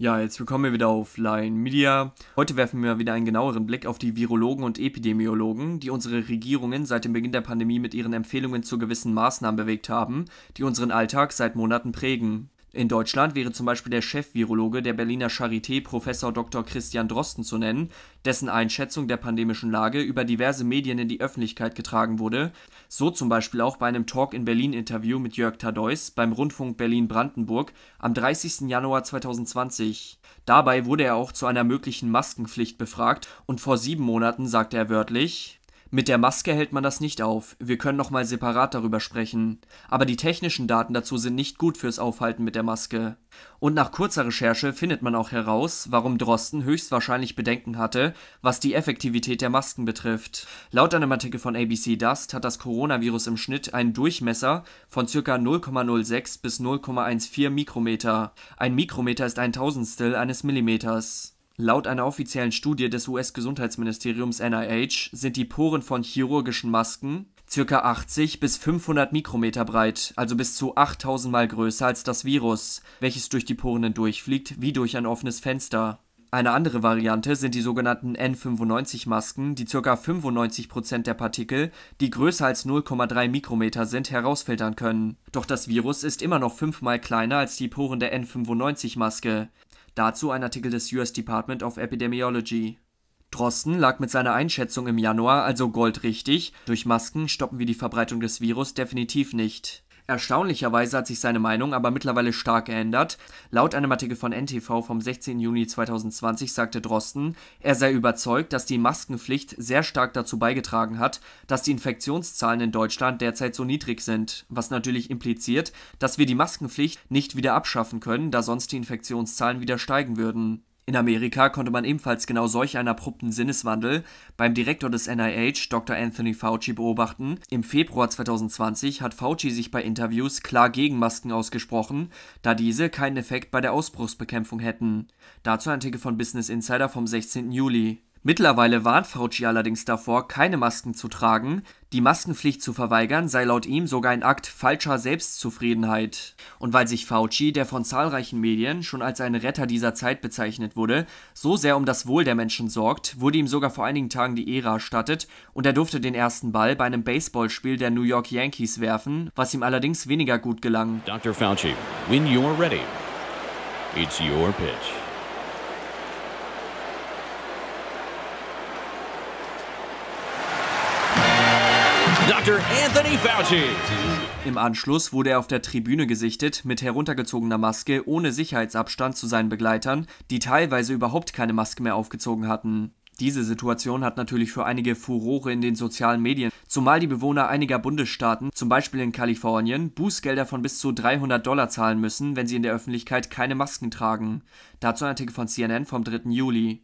Ja, jetzt willkommen wir wieder auf Line Media. Heute werfen wir wieder einen genaueren Blick auf die Virologen und Epidemiologen, die unsere Regierungen seit dem Beginn der Pandemie mit ihren Empfehlungen zu gewissen Maßnahmen bewegt haben, die unseren Alltag seit Monaten prägen. In Deutschland wäre zum Beispiel der Chef-Virologe der Berliner Charité Professor Dr. Christian Drosten zu nennen, dessen Einschätzung der pandemischen Lage über diverse Medien in die Öffentlichkeit getragen wurde, so zum Beispiel auch bei einem Talk-in-Berlin-Interview mit Jörg Tadeus beim Rundfunk Berlin-Brandenburg am 30. Januar 2020. Dabei wurde er auch zu einer möglichen Maskenpflicht befragt und vor sieben Monaten sagte er wörtlich mit der Maske hält man das nicht auf, wir können nochmal separat darüber sprechen. Aber die technischen Daten dazu sind nicht gut fürs Aufhalten mit der Maske. Und nach kurzer Recherche findet man auch heraus, warum Drosten höchstwahrscheinlich Bedenken hatte, was die Effektivität der Masken betrifft. Laut einem Artikel von ABC Dust hat das Coronavirus im Schnitt einen Durchmesser von ca. 0,06 bis 0,14 Mikrometer. Ein Mikrometer ist ein Tausendstel eines Millimeters. Laut einer offiziellen Studie des US-Gesundheitsministeriums NIH sind die Poren von chirurgischen Masken ca. 80 bis 500 Mikrometer breit, also bis zu 8000 mal größer als das Virus, welches durch die Poren hindurchfliegt wie durch ein offenes Fenster. Eine andere Variante sind die sogenannten N95-Masken, die ca. 95% der Partikel, die größer als 0,3 Mikrometer sind, herausfiltern können. Doch das Virus ist immer noch fünfmal kleiner als die Poren der N95-Maske. Dazu ein Artikel des US Department of Epidemiology. Drosten lag mit seiner Einschätzung im Januar also goldrichtig, durch Masken stoppen wir die Verbreitung des Virus definitiv nicht Erstaunlicherweise hat sich seine Meinung aber mittlerweile stark geändert. Laut einem Artikel von NTV vom 16. Juni 2020 sagte Drosten, er sei überzeugt, dass die Maskenpflicht sehr stark dazu beigetragen hat, dass die Infektionszahlen in Deutschland derzeit so niedrig sind, was natürlich impliziert, dass wir die Maskenpflicht nicht wieder abschaffen können, da sonst die Infektionszahlen wieder steigen würden in Amerika konnte man ebenfalls genau solch einen abrupten Sinneswandel beim Direktor des NIH, Dr. Anthony Fauci, beobachten. Im Februar 2020 hat Fauci sich bei Interviews klar gegen Masken ausgesprochen, da diese keinen Effekt bei der Ausbruchsbekämpfung hätten. Dazu ein Artikel von Business Insider vom 16. Juli. Mittlerweile warnt Fauci allerdings davor, keine Masken zu tragen. Die Maskenpflicht zu verweigern sei laut ihm sogar ein Akt falscher Selbstzufriedenheit. Und weil sich Fauci, der von zahlreichen Medien schon als ein Retter dieser Zeit bezeichnet wurde, so sehr um das Wohl der Menschen sorgt, wurde ihm sogar vor einigen Tagen die Ehre erstattet und er durfte den ersten Ball bei einem Baseballspiel der New York Yankees werfen, was ihm allerdings weniger gut gelang. Dr. Fauci, when you're ready, it's your pitch. Dr. Anthony Fauci. Im Anschluss wurde er auf der Tribüne gesichtet, mit heruntergezogener Maske, ohne Sicherheitsabstand zu seinen Begleitern, die teilweise überhaupt keine Maske mehr aufgezogen hatten. Diese Situation hat natürlich für einige Furore in den sozialen Medien, zumal die Bewohner einiger Bundesstaaten, zum Beispiel in Kalifornien, Bußgelder von bis zu 300 Dollar zahlen müssen, wenn sie in der Öffentlichkeit keine Masken tragen. Dazu ein Artikel von CNN vom 3. Juli.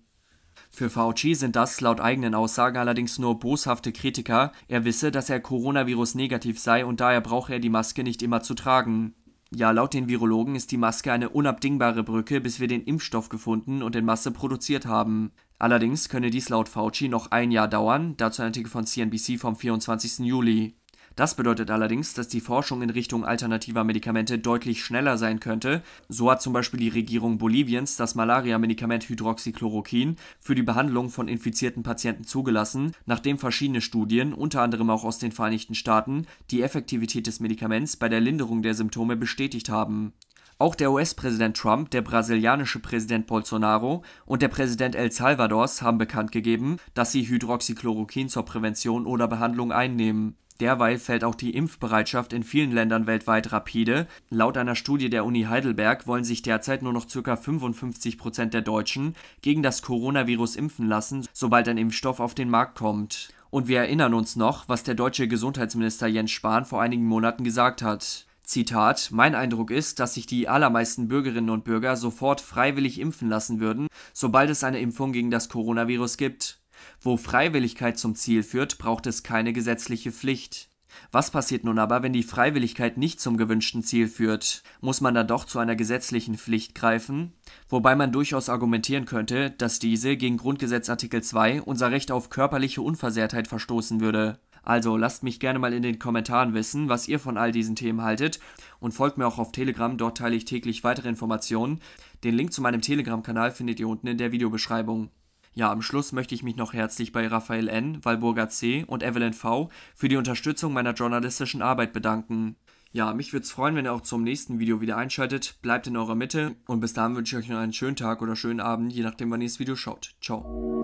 Für Fauci sind das laut eigenen Aussagen allerdings nur boshafte Kritiker, er wisse, dass er Coronavirus negativ sei und daher brauche er die Maske nicht immer zu tragen. Ja, laut den Virologen ist die Maske eine unabdingbare Brücke, bis wir den Impfstoff gefunden und in Masse produziert haben. Allerdings könne dies laut Fauci noch ein Jahr dauern, dazu ein Artikel von CNBC vom 24. Juli. Das bedeutet allerdings, dass die Forschung in Richtung alternativer Medikamente deutlich schneller sein könnte. So hat zum Beispiel die Regierung Boliviens das Malaria-Medikament Hydroxychloroquin für die Behandlung von infizierten Patienten zugelassen, nachdem verschiedene Studien, unter anderem auch aus den Vereinigten Staaten, die Effektivität des Medikaments bei der Linderung der Symptome bestätigt haben. Auch der US-Präsident Trump, der brasilianische Präsident Bolsonaro und der Präsident El Salvadors haben bekannt gegeben, dass sie Hydroxychloroquin zur Prävention oder Behandlung einnehmen. Derweil fällt auch die Impfbereitschaft in vielen Ländern weltweit rapide. Laut einer Studie der Uni Heidelberg wollen sich derzeit nur noch ca. 55 Prozent der Deutschen gegen das Coronavirus impfen lassen, sobald ein Impfstoff auf den Markt kommt. Und wir erinnern uns noch, was der deutsche Gesundheitsminister Jens Spahn vor einigen Monaten gesagt hat. Zitat, mein Eindruck ist, dass sich die allermeisten Bürgerinnen und Bürger sofort freiwillig impfen lassen würden, sobald es eine Impfung gegen das Coronavirus gibt. Wo Freiwilligkeit zum Ziel führt, braucht es keine gesetzliche Pflicht. Was passiert nun aber, wenn die Freiwilligkeit nicht zum gewünschten Ziel führt? Muss man dann doch zu einer gesetzlichen Pflicht greifen? Wobei man durchaus argumentieren könnte, dass diese gegen Grundgesetz Artikel 2 unser Recht auf körperliche Unversehrtheit verstoßen würde. Also lasst mich gerne mal in den Kommentaren wissen, was ihr von all diesen Themen haltet und folgt mir auch auf Telegram, dort teile ich täglich weitere Informationen. Den Link zu meinem Telegram-Kanal findet ihr unten in der Videobeschreibung. Ja, am Schluss möchte ich mich noch herzlich bei Raphael N., Walburger C. und Evelyn V. für die Unterstützung meiner journalistischen Arbeit bedanken. Ja, mich würde es freuen, wenn ihr auch zum nächsten Video wieder einschaltet. Bleibt in eurer Mitte und bis dahin wünsche ich euch noch einen schönen Tag oder schönen Abend, je nachdem, wann ihr das Video schaut. Ciao.